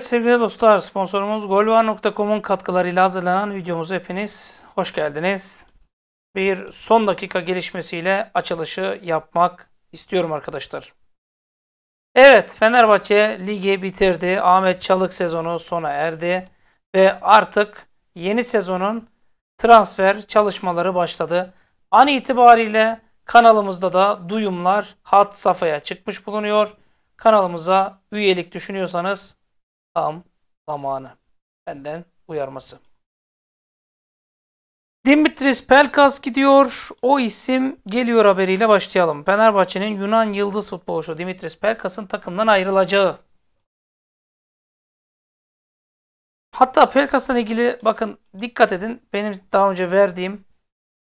Evet sevgili dostlar sponsorumuz golvar.com'un katkılarıyla hazırlanan videomuza hepiniz hoş geldiniz. Bir son dakika gelişmesiyle açılışı yapmak istiyorum arkadaşlar. Evet Fenerbahçe ligi bitirdi. Ahmet Çalık sezonu sona erdi. Ve artık yeni sezonun transfer çalışmaları başladı. An itibariyle kanalımızda da duyumlar hat safhaya çıkmış bulunuyor. Kanalımıza üyelik düşünüyorsanız tam zamanı. Benden uyarması. Dimitris Pelkas gidiyor. O isim geliyor haberiyle başlayalım. Fenerbahçe'nin Yunan yıldız futbolcusu Dimitris Pelkas'ın takımdan ayrılacağı. Hatta Pelkas'la ilgili bakın dikkat edin. Benim daha önce verdiğim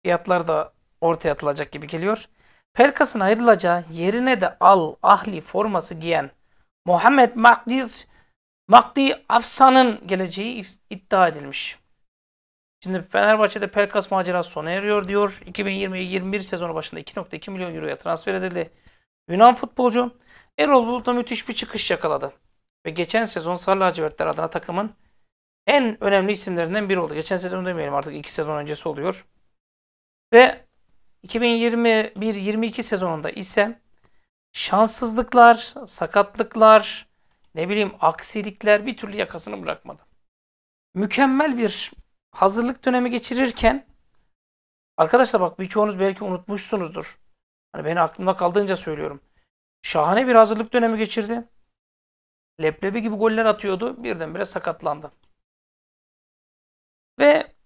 fiyatlar da ortaya atılacak gibi geliyor. Pelkas'ın ayrılacağı yerine de Al Ahli forması giyen Muhammed Makdiz Makdi Afsa'nın geleceği iddia edilmiş. Şimdi Fenerbahçe'de Pelkas macerası sona eriyor diyor. 2020-21 sezonu başında 2.2 milyon euroya transfer edildi. Yunan futbolcu Erol Bulut'la müthiş bir çıkış yakaladı. Ve geçen sezon Sarı Lacivertler adına takımın en önemli isimlerinden biri oldu. Geçen sezon demeyelim artık 2 sezon öncesi oluyor. Ve 2021-22 sezonunda ise şanssızlıklar, sakatlıklar, ne bileyim aksilikler bir türlü yakasını bırakmadı. Mükemmel bir hazırlık dönemi geçirirken arkadaşlar bak birçoğunuz belki unutmuşsunuzdur. Hani beni aklımda kaldığınca söylüyorum. Şahane bir hazırlık dönemi geçirdi. Leplebi gibi goller atıyordu. Birdenbire sakatlandı. Ve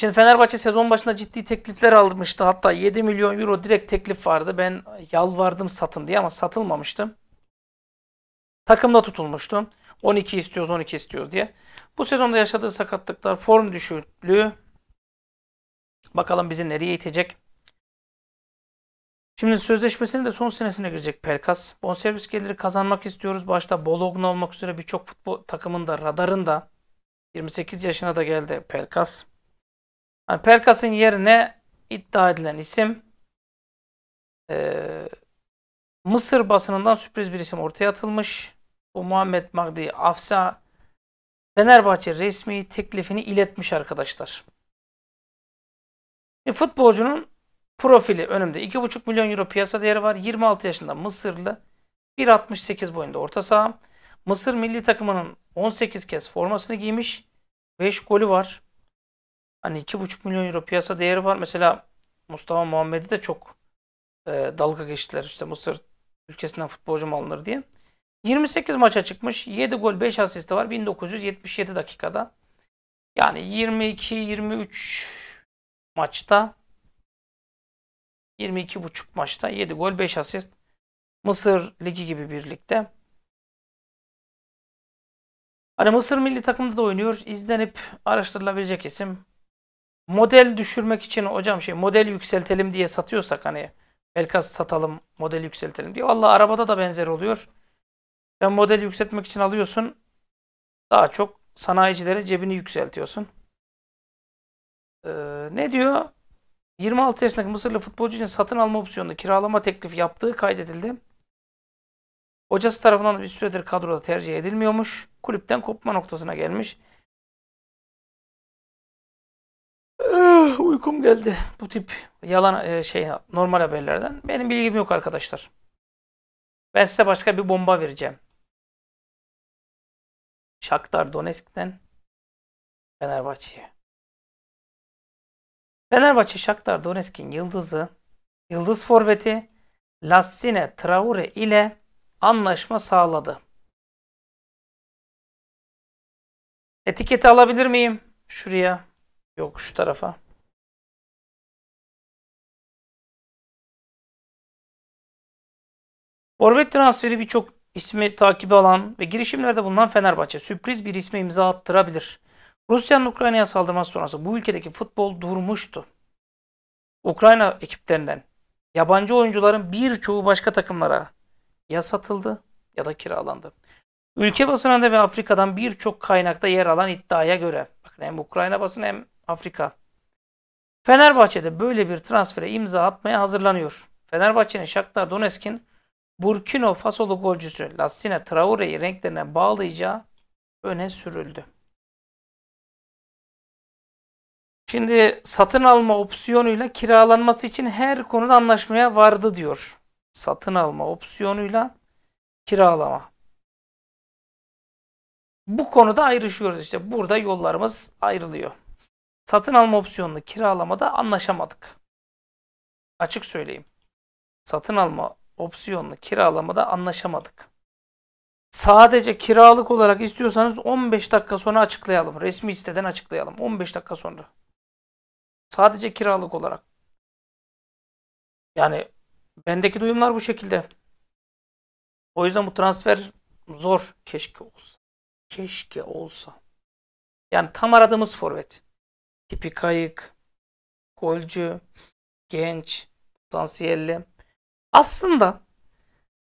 Şimdi Fenerbahçe sezon başında ciddi teklifler almıştı. Hatta 7 milyon euro direkt teklif vardı. Ben yalvardım satın diye ama satılmamıştım takımda tutulmuştu. 12 istiyoruz 12 istiyoruz diye. Bu sezonda yaşadığı sakatlıklar, form düşüklüğü bakalım bizi nereye itecek. Şimdi sözleşmesinin de son senesine girecek Pelkas. Bonservis geliri kazanmak istiyoruz. Başta Bologna olmak üzere birçok futbol takımında, radarında 28 yaşına da geldi Pelkas. Yani Pelkas'ın yerine iddia edilen isim e, Mısır basınından sürpriz bir isim ortaya atılmış bu Muhammed Magdi Afsa Fenerbahçe resmi teklifini iletmiş arkadaşlar. E, futbolcunun profili önümde 2,5 milyon euro piyasa değeri var. 26 yaşında Mısırlı 1.68 boyunda orta saha. Mısır milli takımının 18 kez formasını giymiş. 5 golü var. Hani 2,5 milyon euro piyasa değeri var. Mesela Mustafa Muhammed'i de çok e, dalga geçtiler. İşte Mısır ülkesinden futbolcu mu alınır diye. 28 maça çıkmış. 7 gol 5 asisti var. 1977 dakikada. Yani 22-23 maçta 22,5 maçta 7 gol 5 asist. Mısır Ligi gibi birlikte. Hani Mısır milli takımda da oynuyor. İzlenip araştırılabilecek isim. Model düşürmek için hocam şey model yükseltelim diye satıyorsak hani Belkas satalım model yükseltelim diye. Valla arabada da benzer oluyor ve model yükseltmek için alıyorsun. Daha çok sanayicilere cebini yükseltiyorsun. Ee, ne diyor? 26 yaşındaki Mısırlı futbolcu için satın alma opsiyonu, kiralama teklifi yaptığı kaydedildi. Hocası tarafından bir süredir kadroda tercih edilmiyormuş. Kulüpten kopma noktasına gelmiş. Uh, uykum geldi. Bu tip yalan e, şey normal haberlerden. Benim bilgim yok arkadaşlar. Ben size başka bir bomba vereceğim. Shakhtar Donetsk'ten Fenerbahçe'ye. Fenerbahçe Shakhtar Donetsk'in yıldızı, yıldız forveti Lassine Traore ile anlaşma sağladı. Etiketi alabilir miyim? Şuraya. Yok şu tarafa. Forvet transferi birçok ismi takibi alan ve girişimlerde bulunan Fenerbahçe sürpriz bir isme imza attırabilir. Rusya'nın Ukrayna'ya saldırması sonrası bu ülkedeki futbol durmuştu. Ukrayna ekiplerinden yabancı oyuncuların birçoğu başka takımlara ya satıldı ya da kiralandı. Ülke basınında ve Afrika'dan birçok kaynakta yer alan iddiaya göre bakın hem Ukrayna basını hem Afrika. Fenerbahçe'de böyle bir transfere imza atmaya hazırlanıyor. Fenerbahçe'nin Shakhtar Donetsk'in Burkino Fasolu golcüsü Lassine Traore'yi renklerine bağlayacağı öne sürüldü. Şimdi satın alma opsiyonuyla kiralanması için her konuda anlaşmaya vardı diyor. Satın alma opsiyonuyla kiralama. Bu konuda ayrışıyoruz işte. Burada yollarımız ayrılıyor. Satın alma opsiyonunu kiralamada anlaşamadık. Açık söyleyeyim. Satın alma opsiyonlu kiralamada anlaşamadık. Sadece kiralık olarak istiyorsanız 15 dakika sonra açıklayalım. Resmi siteden açıklayalım. 15 dakika sonra. Sadece kiralık olarak. Yani bendeki duyumlar bu şekilde. O yüzden bu transfer zor. Keşke olsa. Keşke olsa. Yani tam aradığımız forvet. Tipi kayık, golcü, genç, potansiyelli. Aslında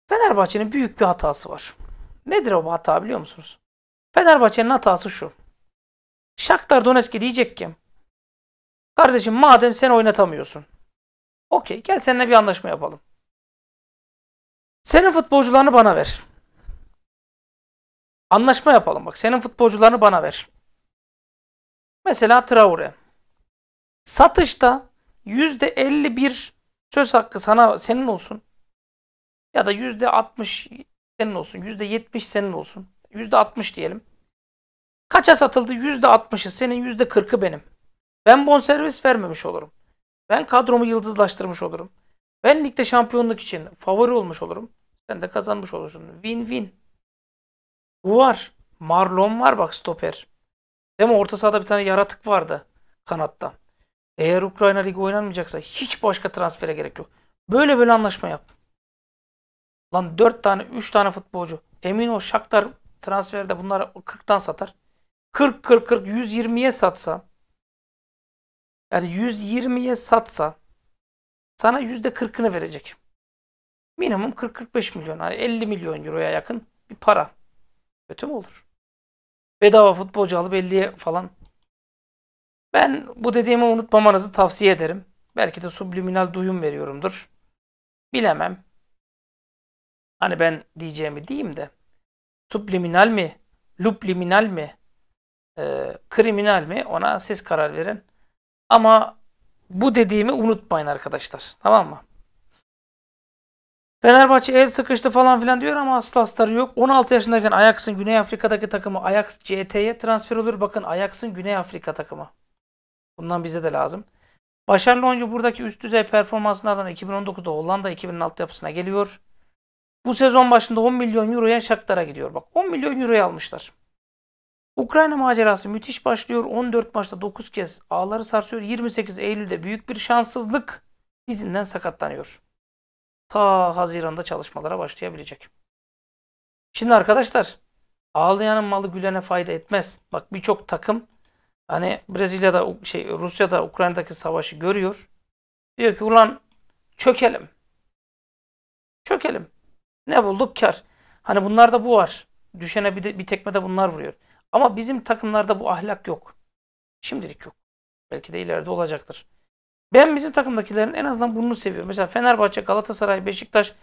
Fenerbahçe'nin büyük bir hatası var. Nedir o bu hata biliyor musunuz? Fenerbahçe'nin hatası şu. Shakhtar Donetsk diyecek ki kardeşim madem sen oynatamıyorsun okey gel seninle bir anlaşma yapalım. Senin futbolcularını bana ver. Anlaşma yapalım bak. Senin futbolcularını bana ver. Mesela Traore. Satışta %51 Söz hakkı sana senin olsun. Ya da yüzde altmış senin olsun. Yüzde yetmiş senin olsun. Yüzde altmış diyelim. Kaça satıldı? Yüzde altmışı senin, yüzde kırkı benim. Ben bonservis vermemiş olurum. Ben kadromu yıldızlaştırmış olurum. Ben ligde şampiyonluk için favori olmuş olurum. Sen de kazanmış olursun. Win win. Bu var. Marlon var bak stoper. Değil mi? Orta sahada bir tane yaratık vardı kanattan. Eğer Ukrayna Ligi oynanmayacaksa hiç başka transfere gerek yok. Böyle böyle anlaşma yap. Lan 4 tane 3 tane futbolcu. Emin ol Shakhtar transferde bunları 40'tan satar. 40 40 40 120'ye satsa yani 120'ye satsa sana %40'ını verecek. Minimum 40-45 milyon, yani 50 milyon euroya yakın bir para. Kötü mü olur? Bedava futbolcu alıp 50'ye falan ben bu dediğimi unutmamanızı tavsiye ederim. Belki de subliminal duyum veriyorumdur. Bilemem. Hani ben diyeceğimi diyeyim de. Subliminal mi? Lupliminal mi? E, kriminal mi? Ona siz karar verin. Ama bu dediğimi unutmayın arkadaşlar. Tamam mı? Fenerbahçe el sıkıştı falan filan diyor ama asla astarı yok. 16 yaşındayken Ajax'ın Güney Afrika'daki takımı Ajax CT'ye transfer olur. Bakın Ajax'ın Güney Afrika takımı. Bundan bize de lazım. Başarılı oyuncu buradaki üst düzey performanslardan 2019'da Hollanda 2000'in altyapısına geliyor. Bu sezon başında 10 milyon euroya şartlara gidiyor. Bak 10 milyon euroya almışlar. Ukrayna macerası müthiş başlıyor. 14 maçta 9 kez ağları sarsıyor. 28 Eylül'de büyük bir şanssızlık izinden sakatlanıyor. Ta Haziran'da çalışmalara başlayabilecek. Şimdi arkadaşlar ağlayanın malı gülene fayda etmez. Bak birçok takım hani Brezilya'da şey Rusya'da Ukrayna'daki savaşı görüyor. Diyor ki ulan çökelim. Çökelim. Ne bulduk kar. Hani bunlarda bu var. Düşene bir, de, bir tekmede bunlar vuruyor. Ama bizim takımlarda bu ahlak yok. Şimdilik yok. Belki de ileride olacaktır. Ben bizim takımdakilerin en azından bunu seviyorum. Mesela Fenerbahçe, Galatasaray, Beşiktaş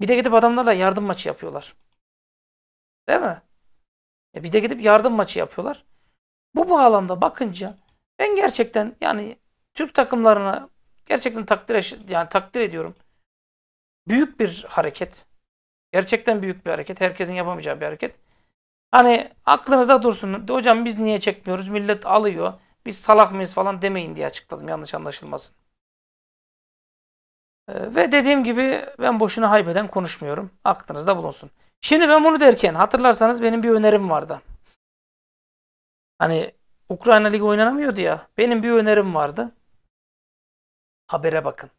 bir de gidip adamlarla yardım maçı yapıyorlar. Değil mi? E bir de gidip yardım maçı yapıyorlar bu bağlamda bakınca ben gerçekten yani Türk takımlarına gerçekten takdir yani takdir ediyorum. Büyük bir hareket. Gerçekten büyük bir hareket. Herkesin yapamayacağı bir hareket. Hani aklınıza dursun. Hocam biz niye çekmiyoruz? Millet alıyor. Biz salak mıyız falan demeyin diye açıkladım. Yanlış anlaşılmasın. Ee, ve dediğim gibi ben boşuna haybeden konuşmuyorum. Aklınızda bulunsun. Şimdi ben bunu derken hatırlarsanız benim bir önerim vardı. Hani Ukrayna Ligi oynanamıyordu ya. Benim bir önerim vardı. Habere bakın.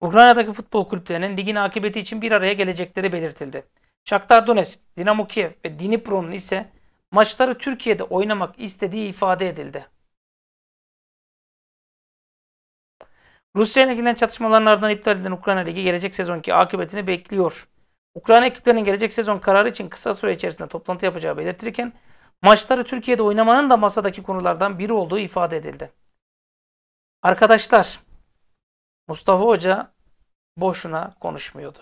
Ukrayna'daki futbol kulüplerinin ligin akıbeti için bir araya gelecekleri belirtildi. Shakhtar Donetsk, Dinamo Kiev ve Dnipro'nun ise maçları Türkiye'de oynamak istediği ifade edildi. Rusya ile girilen çatışmaların iptal edilen Ukrayna Ligi gelecek sezonki akıbetini bekliyor. Ukrayna ekiplerinin gelecek sezon kararı için kısa süre içerisinde toplantı yapacağı belirtilirken maçları Türkiye'de oynamanın da masadaki konulardan biri olduğu ifade edildi. Arkadaşlar, Mustafa Hoca boşuna konuşmuyordu.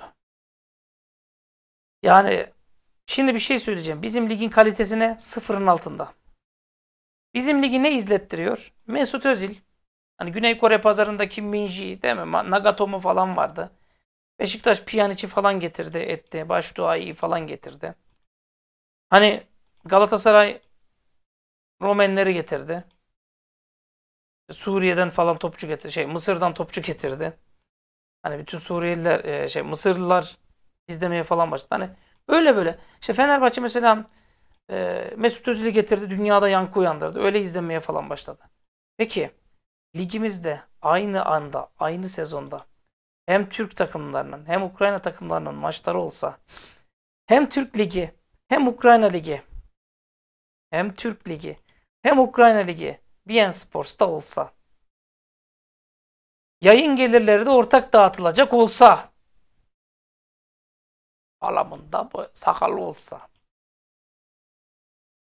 Yani şimdi bir şey söyleyeceğim. Bizim ligin kalitesine sıfırın altında. Bizim ligi ne izlettiriyor? Mesut Özil. Hani Güney Kore pazarındaki Minji değil mi? Nagatomo falan vardı. Beşiktaş Piyaniç'i falan getirdi etti. Baş duayı falan getirdi. Hani Galatasaray Romenleri getirdi. Suriye'den falan topçu getirdi. Şey Mısır'dan topçu getirdi. Hani bütün Suriyeliler e, şey Mısırlılar izlemeye falan başladı. Hani böyle böyle. İşte Fenerbahçe mesela e, Mesut Özil'i getirdi. Dünyada yankı uyandırdı. Öyle izlemeye falan başladı. Peki ligimizde aynı anda, aynı sezonda hem Türk takımlarının hem Ukrayna takımlarının maçları olsa hem Türk Ligi hem Ukrayna Ligi hem Türk Ligi hem Ukrayna Ligi BN Sports'ta olsa. Yayın gelirleri de ortak dağıtılacak olsa. Alamında bu sakallı olsa.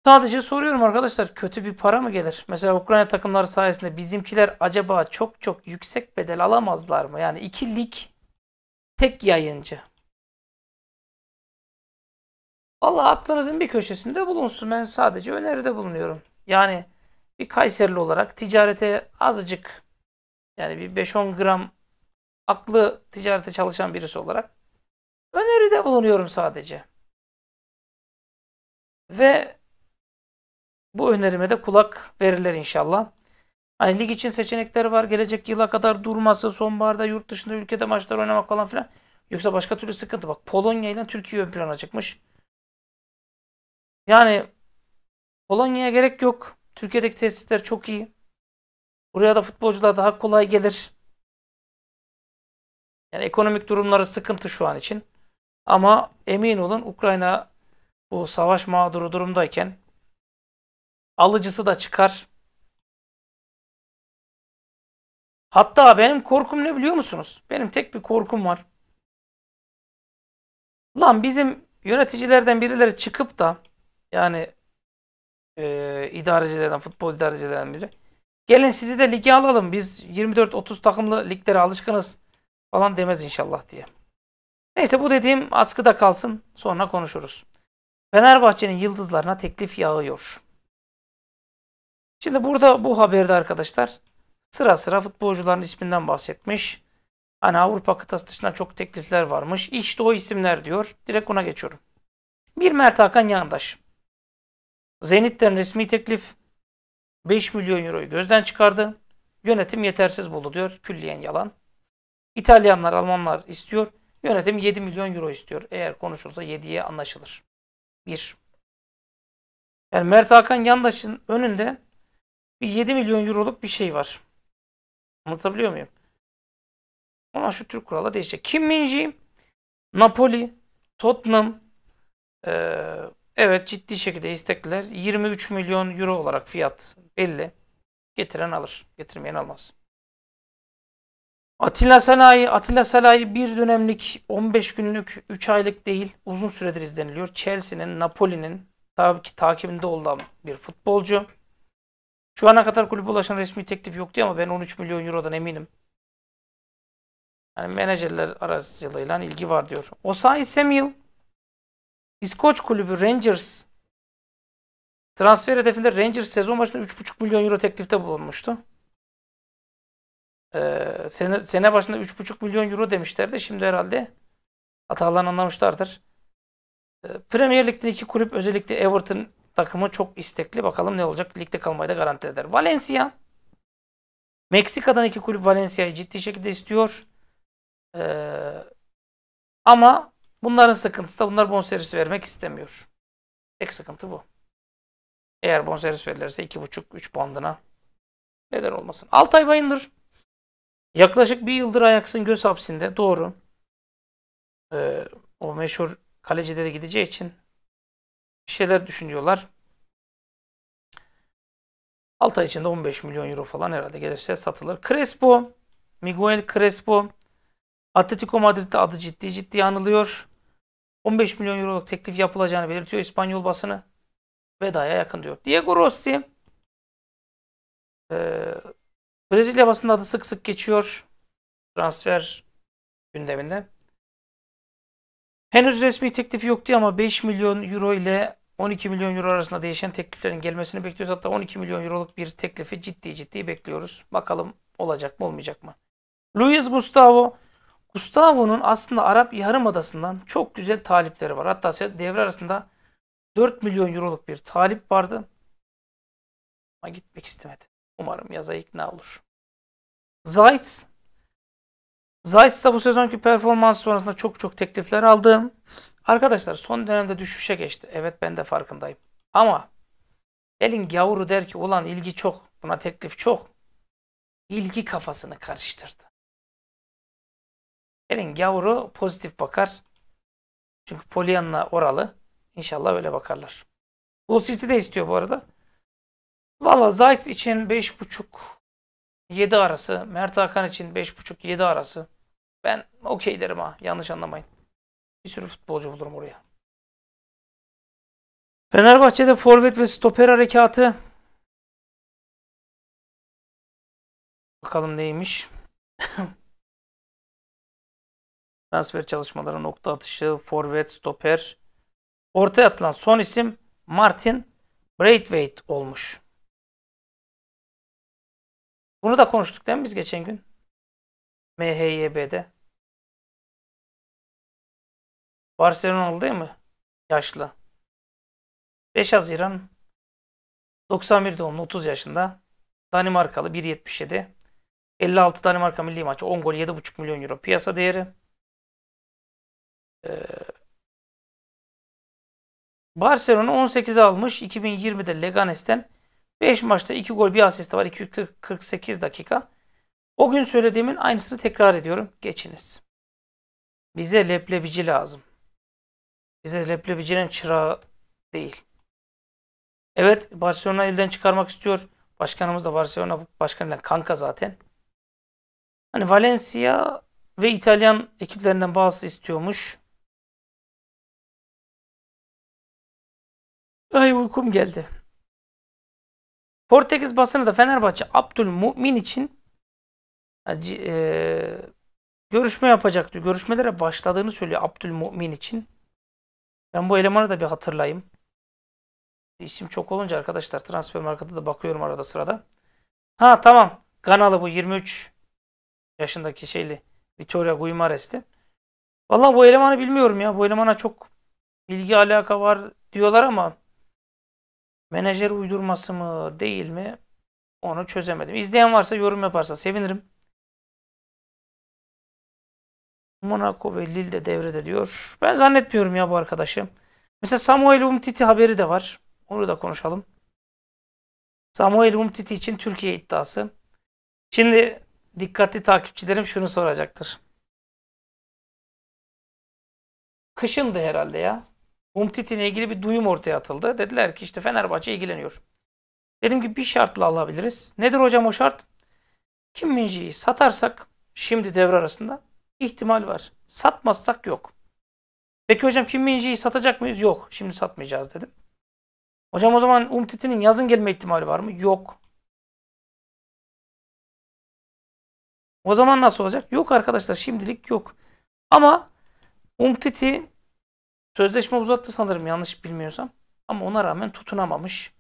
Sadece soruyorum arkadaşlar kötü bir para mı gelir? Mesela Ukrayna takımları sayesinde bizimkiler acaba çok çok yüksek bedel alamazlar mı? Yani iki lig tek yayıncı. Allah aklınızın bir köşesinde bulunsun. Ben sadece öneride bulunuyorum. Yani bir Kayserili olarak ticarete azıcık yani bir 5-10 gram aklı ticarete çalışan birisi olarak öneride bulunuyorum sadece. Ve bu önerime de kulak verirler inşallah. Hani lig için seçenekleri var. Gelecek yıla kadar durması, sonbaharda yurt dışında ülkede maçlar oynamak falan filan. Yoksa başka türlü sıkıntı. Bak Polonya ile Türkiye ön plana çıkmış. Yani Polonya'ya gerek yok. Türkiye'deki tesisler çok iyi. Buraya da futbolcular daha kolay gelir. Yani ekonomik durumları sıkıntı şu an için. Ama emin olun Ukrayna bu savaş mağduru durumdayken alıcısı da çıkar. Hatta benim korkum ne biliyor musunuz? Benim tek bir korkum var. Lan bizim yöneticilerden birileri çıkıp da yani e, idarecilerden, futbol idarecilerinden biri. Gelin sizi de lige alalım. Biz 24-30 takımlı liglere alışkınız falan demez inşallah diye. Neyse bu dediğim askıda kalsın. Sonra konuşuruz. Fenerbahçe'nin yıldızlarına teklif yağıyor. Şimdi burada bu haberde arkadaşlar sıra sıra futbolcuların isminden bahsetmiş. Hani Avrupa kıtası dışında çok teklifler varmış. İşte o isimler diyor. Direkt ona geçiyorum. Bir Mert Hakan Yandaş. Zenit'ten resmi teklif 5 milyon euroyu gözden çıkardı. Yönetim yetersiz buldu diyor. Külliyen yalan. İtalyanlar, Almanlar istiyor. Yönetim 7 milyon euro istiyor. Eğer konuşulsa 7'ye anlaşılır. 1. Yani Mert Hakan Yandaş'ın önünde bir 7 milyon euroluk bir şey var. Anlatabiliyor muyum? Ona şu Türk kuralı değişecek. Kim Minji, Napoli, Tottenham, e, Evet ciddi şekilde istekliler. 23 milyon euro olarak fiyat belli. Getiren alır. Getirmeyen almaz. Atilla Salahi, Atilla Salahi bir dönemlik 15 günlük 3 aylık değil uzun süredir izleniliyor. Chelsea'nin, Napoli'nin tabii ki takibinde olan bir futbolcu. Şu ana kadar kulübe ulaşan resmi teklif yoktu ama ben 13 milyon eurodan eminim. Yani menajerler aracılığıyla ilgi var diyor. Osay Samuel İskoç kulübü Rangers transfer hedefinde Rangers sezon başında 3,5 milyon euro teklifte bulunmuştu. Ee, sene, sene başında 3,5 milyon euro demişlerdi. Şimdi herhalde hatalarını anlamışlardır. Ee, Premier Lig'de iki kulüp özellikle Everton takımı çok istekli. Bakalım ne olacak? Ligde kalmayı da garanti eder. Valencia Meksika'dan iki kulüp Valencia'yı ciddi şekilde istiyor. Ee, ama Bunların sıkıntısı da bunlar bonservis vermek istemiyor. Tek sıkıntı bu. Eğer bonservis verilirse 2,5-3 bandına neden olmasın. Altay Bayındır yaklaşık bir yıldır Ajax'ın göz hapsinde. Doğru. Ee, o meşhur kalecilere gideceği için bir şeyler düşünüyorlar. Altay içinde 15 milyon euro falan herhalde gelirse satılır. Crespo, Miguel Crespo Atletico Madrid'de adı ciddi ciddi anılıyor. 15 milyon euroluk teklif yapılacağını belirtiyor İspanyol basını. Vedaya yakın diyor. Diego Rossi e, Brezilya basında adı sık sık geçiyor transfer gündeminde. Henüz resmi teklifi yok diye ama 5 milyon euro ile 12 milyon euro arasında değişen tekliflerin gelmesini bekliyoruz. Hatta 12 milyon euroluk bir teklifi ciddi ciddi bekliyoruz. Bakalım olacak mı olmayacak mı? Luis Gustavo Gustavo'nun aslında Arap Yarımadası'ndan çok güzel talipleri var. Hatta devre arasında 4 milyon euroluk bir talip vardı. Ama gitmek istemedi. Umarım yaza ikna olur. Zayt. Zayt da bu sezonki performans sonrasında çok çok teklifler aldı. Arkadaşlar son dönemde düşüşe geçti. Evet ben de farkındayım. Ama elin gavuru der ki ulan ilgi çok. Buna teklif çok. İlgi kafasını karıştırdı. Elin gavuru pozitif bakar. Çünkü Polyanna oralı. İnşallah öyle bakarlar. Lucid'i de istiyor bu arada. Valla Zayt için 5.5-7 arası. Mert Hakan için 5.5-7 arası. Ben okey derim ha. Yanlış anlamayın. Bir sürü futbolcu bulurum oraya. Fenerbahçe'de forvet ve stoper harekatı. Bakalım neymiş. Transfer çalışmaları nokta atışı, forvet, stoper. Ortaya atılan son isim Martin Braithwaite olmuş. Bunu da konuştuk değil mi biz geçen gün? MHYB'de. Barcelona değil mi? Yaşlı. 5 Haziran 91 doğumlu 30 yaşında. Danimarkalı 1.77. 56 Danimarka milli maçı 10 gol 7.5 milyon euro piyasa değeri. Ee, Barcelona 18 almış. 2020'de Leganes'ten 5 maçta 2 gol bir asist var. 248 dakika. O gün söylediğimin aynısını tekrar ediyorum. Geçiniz. Bize leblebici lazım. Bize leblebicinin çırağı değil. Evet Barcelona elden çıkarmak istiyor. Başkanımız da Barcelona başkanıyla kanka zaten. Hani Valencia ve İtalyan ekiplerinden bazısı istiyormuş. Ay uykum geldi. Portekiz basını da Fenerbahçe Abdülmumin için e, görüşme yapacaktı. Görüşmelere başladığını söylüyor Abdülmumin için. Ben bu elemanı da bir hatırlayayım. İsim çok olunca arkadaşlar transfer markada da bakıyorum arada sırada. Ha tamam. Ganalı bu 23 yaşındaki şeyli Vitoria Guimares'ti. Vallahi bu elemanı bilmiyorum ya. Bu elemana çok bilgi alaka var diyorlar ama Menajer uydurması mı değil mi onu çözemedim. İzleyen varsa yorum yaparsa sevinirim. Monaco ve Lille de devrede diyor. Ben zannetmiyorum ya bu arkadaşı. Mesela Samuel Umtiti haberi de var. Onu da konuşalım. Samuel Umtiti için Türkiye iddiası. Şimdi dikkatli takipçilerim şunu soracaktır. Kışındı herhalde ya. Umtiti ile ilgili bir duyum ortaya atıldı. Dediler ki işte Fenerbahçe ilgileniyor. Dedim ki bir şartla alabiliriz. Nedir hocam o şart? Kim Minji'yi satarsak şimdi devre arasında ihtimal var. Satmazsak yok. Peki hocam Kim Minji'yi satacak mıyız? Yok. Şimdi satmayacağız dedim. Hocam o zaman Umtiti'nin yazın gelme ihtimali var mı? Yok. O zaman nasıl olacak? Yok arkadaşlar şimdilik yok. Ama Umtiti Sözleşme uzattı sanırım yanlış bilmiyorsam. Ama ona rağmen tutunamamış.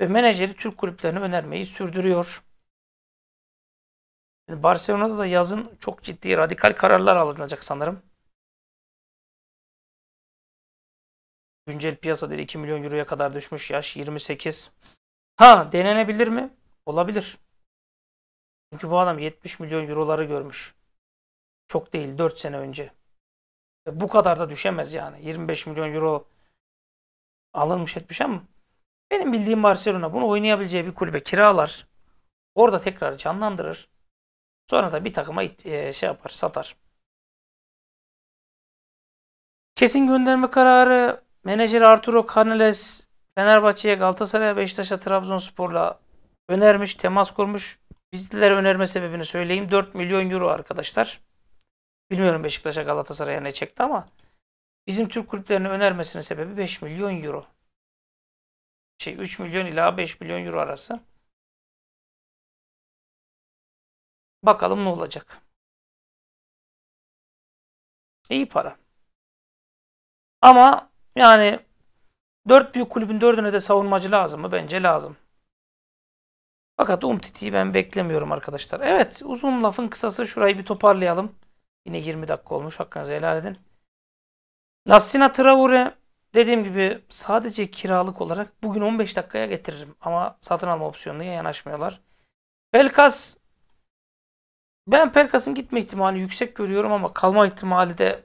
Ve menajeri Türk kulüplerine önermeyi sürdürüyor. Barcelona'da da yazın çok ciddi radikal kararlar alınacak sanırım. Güncel piyasa değeri 2 milyon euroya kadar düşmüş. Yaş 28. Ha denenebilir mi? Olabilir. Çünkü bu adam 70 milyon euroları görmüş. Çok değil 4 sene önce. E, bu kadar da düşemez yani. 25 milyon euro alınmış etmiş ama benim bildiğim Barcelona bunu oynayabileceği bir kulübe kiralar. Orada tekrar canlandırır. Sonra da bir takıma e, şey yapar, satar. Kesin gönderme kararı menajer Arturo Canales Fenerbahçe'ye, Galatasaray'a, Beşiktaş'a, Trabzonspor'la önermiş, temas kurmuş. Bizlere önerme sebebini söyleyeyim. 4 milyon euro arkadaşlar. Bilmiyorum Beşiktaş'a Galatasaray'a ne çekti ama bizim Türk kulüplerini önermesinin sebebi 5 milyon euro. Şey 3 milyon ila 5 milyon euro arası. Bakalım ne olacak. İyi para. Ama yani dört büyük kulübün dördüne de savunmacı lazım mı? Bence lazım. Fakat Umtiti'yi ben beklemiyorum arkadaşlar. Evet uzun lafın kısası şurayı bir toparlayalım. Yine 20 dakika olmuş. Hakkınızı helal edin. Lassina Traore dediğim gibi sadece kiralık olarak bugün 15 dakikaya getiririm. Ama satın alma opsiyonuna yanaşmıyorlar. Pelkas ben Pelkas'ın gitme ihtimali yüksek görüyorum ama kalma ihtimali de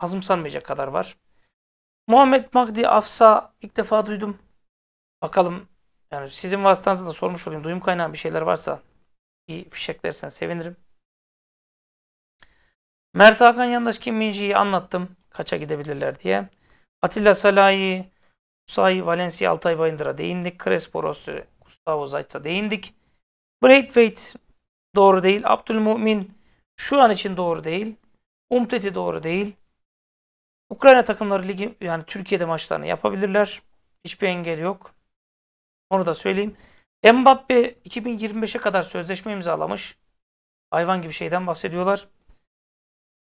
azımsanmayacak kadar var. Muhammed Magdi Afsa ilk defa duydum. Bakalım yani sizin vasıtanızda sormuş olayım. Duyum kaynağı bir şeyler varsa iyi fişeklersen sevinirim. Mert Hakan Yandaş Kim anlattım. Kaça gidebilirler diye. Atilla Salahi, Usai, Valencia, Altay Bayındır'a değindik. Crespo, Rossi, Gustavo Zayt'sa değindik. Braithwaite doğru değil. Abdülmumin şu an için doğru değil. Umtiti doğru değil. Ukrayna takımları ligi yani Türkiye'de maçlarını yapabilirler. Hiçbir engel yok. Onu da söyleyeyim. Mbappe 2025'e kadar sözleşme imzalamış. Hayvan gibi şeyden bahsediyorlar.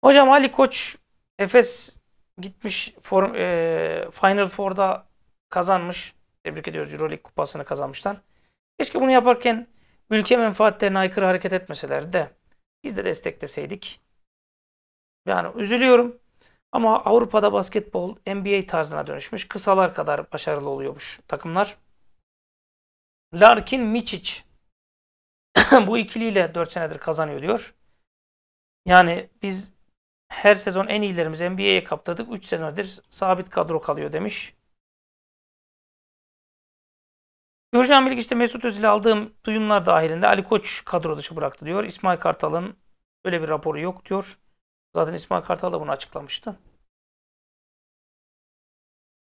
Hocam Ali Koç Efes gitmiş form, e, Final Four'da kazanmış. Tebrik ediyoruz Euroleague kupasını kazanmışlar. Keşke bunu yaparken ülke menfaatlerine aykırı hareket etmeseler de biz de destekleseydik. Yani üzülüyorum. Ama Avrupa'da basketbol NBA tarzına dönüşmüş. Kısalar kadar başarılı oluyormuş takımlar. Larkin Miçic bu ikiliyle 4 senedir kazanıyor diyor. Yani biz her sezon en iyilerimizi NBA'ye kaptadık. 3 senedir sabit kadro kalıyor demiş. Görüşen bilgi işte Mesut Özil'e aldığım duyumlar dahilinde Ali Koç kadro dışı bıraktı diyor. İsmail Kartal'ın öyle bir raporu yok diyor. Zaten İsmail Kartal da bunu açıklamıştı.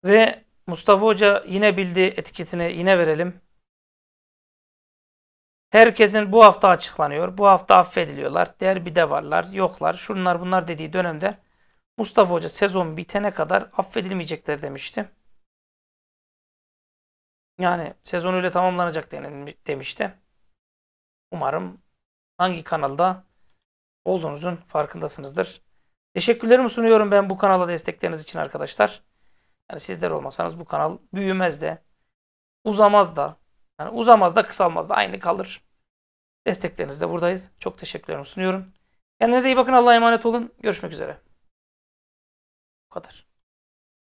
Ve Mustafa Hoca yine bildi etiketini yine verelim. Herkesin bu hafta açıklanıyor. Bu hafta affediliyorlar. Derbide varlar, yoklar, şunlar bunlar dediği dönemde Mustafa Hoca sezon bitene kadar affedilmeyecekler demişti. Yani sezon öyle tamamlanacak demişti. Umarım hangi kanalda olduğunuzun farkındasınızdır. Teşekkürlerimi sunuyorum ben bu kanala destekleriniz için arkadaşlar. Yani sizler olmasanız bu kanal büyümez de, uzamaz da, yani uzamaz da kısalmaz da aynı kalır. Desteklerinizle buradayız. Çok teşekkürlerimi sunuyorum. Kendinize iyi bakın. Allah'a emanet olun. Görüşmek üzere. Bu kadar.